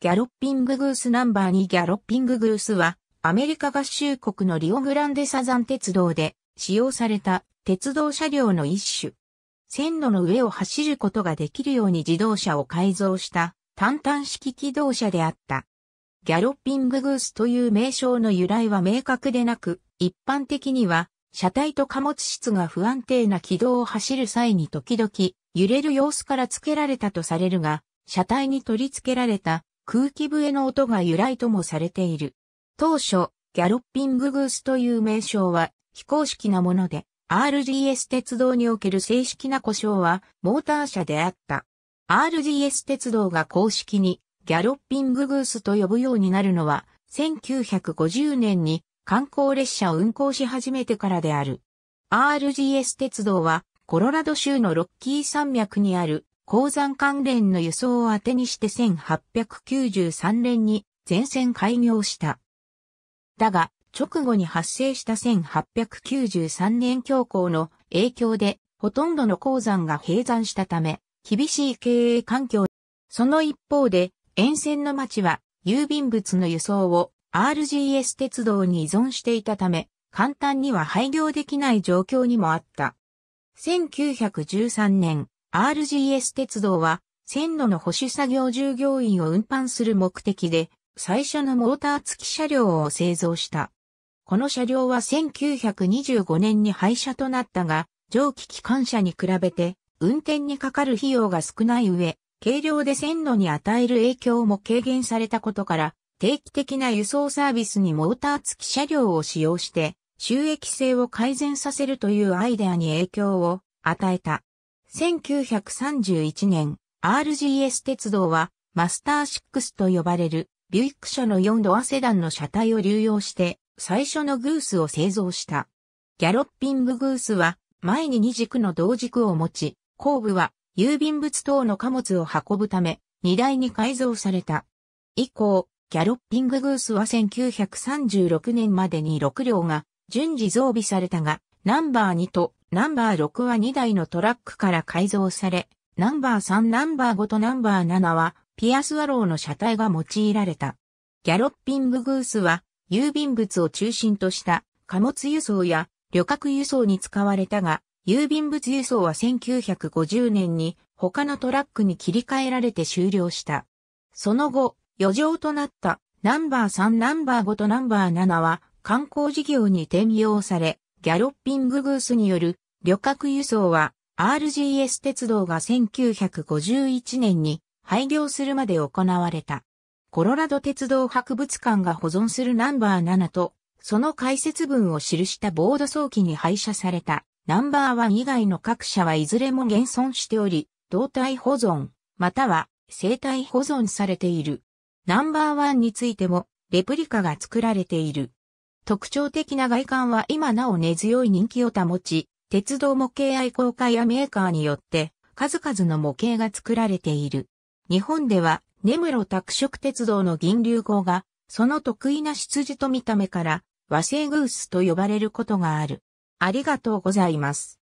ギャロッピンググースナンバー2ギャロッピンググースは、アメリカ合衆国のリオグランデサザン鉄道で使用された鉄道車両の一種。線路の上を走ることができるように自動車を改造した単単式機動車であった。ギャロッピンググースという名称の由来は明確でなく、一般的には車体と貨物室が不安定な軌道を走る際に時々揺れる様子から付けられたとされるが、車体に取り付けられた空気笛の音が由来ともされている。当初、ギャロッピンググースという名称は非公式なもので、RGS 鉄道における正式な故障はモーター車であった。RGS 鉄道が公式にギャロッピンググースと呼ぶようになるのは1950年に観光列車を運行し始めてからである。RGS 鉄道はコロラド州のロッキー山脈にある鉱山関連の輸送を当てにして1893年に全線開業した。だが、直後に発生した1893年恐慌の影響で、ほとんどの鉱山が閉山したため、厳しい経営環境。その一方で、沿線の町は郵便物の輸送を RGS 鉄道に依存していたため、簡単には廃業できない状況にもあった。1913年、RGS 鉄道は、線路の保守作業従業員を運搬する目的で、最初のモーター付き車両を製造した。この車両は1925年に廃車となったが、蒸気機関車に比べて、運転にかかる費用が少ない上、軽量で線路に与える影響も軽減されたことから、定期的な輸送サービスにモーター付き車両を使用して、収益性を改善させるというアイデアに影響を与えた。1931年、RGS 鉄道は、マスター6と呼ばれる、ビュイック車の4ドアセダンの車体を流用して、最初のグースを製造した。ギャロッピンググースは、前に2軸の同軸を持ち、後部は、郵便物等の貨物を運ぶため、荷台に改造された。以降、ギャロッピンググースは1936年までに6両が順次増備されたが、ナンバー2とナンバー6は2台のトラックから改造され、ナンバー3、ナンバー5とナンバー7は、ピアスワローの車体が用いられた。ギャロッピンググースは、郵便物を中心とした貨物輸送や旅客輸送に使われたが、郵便物輸送は1950年に他のトラックに切り替えられて終了した。その後、余剰となったナンバー3、ナンバー5とナンバー7は観光事業に転用され、ギャロッピンググースによる旅客輸送は RGS 鉄道が1951年に廃業するまで行われた。コロラド鉄道博物館が保存するナンバー7と、その解説文を記したボード早期に廃車されたナンバー1以外の各社はいずれも現存しており、胴体保存、または生体保存されている。ナンバー1についてもレプリカが作られている。特徴的な外観は今なお根強い人気を保ち、鉄道模型愛好家やメーカーによって数々の模型が作られている。日本では根室拓殖鉄道の銀流号がその得意な羊と見た目から和製グースと呼ばれることがある。ありがとうございます。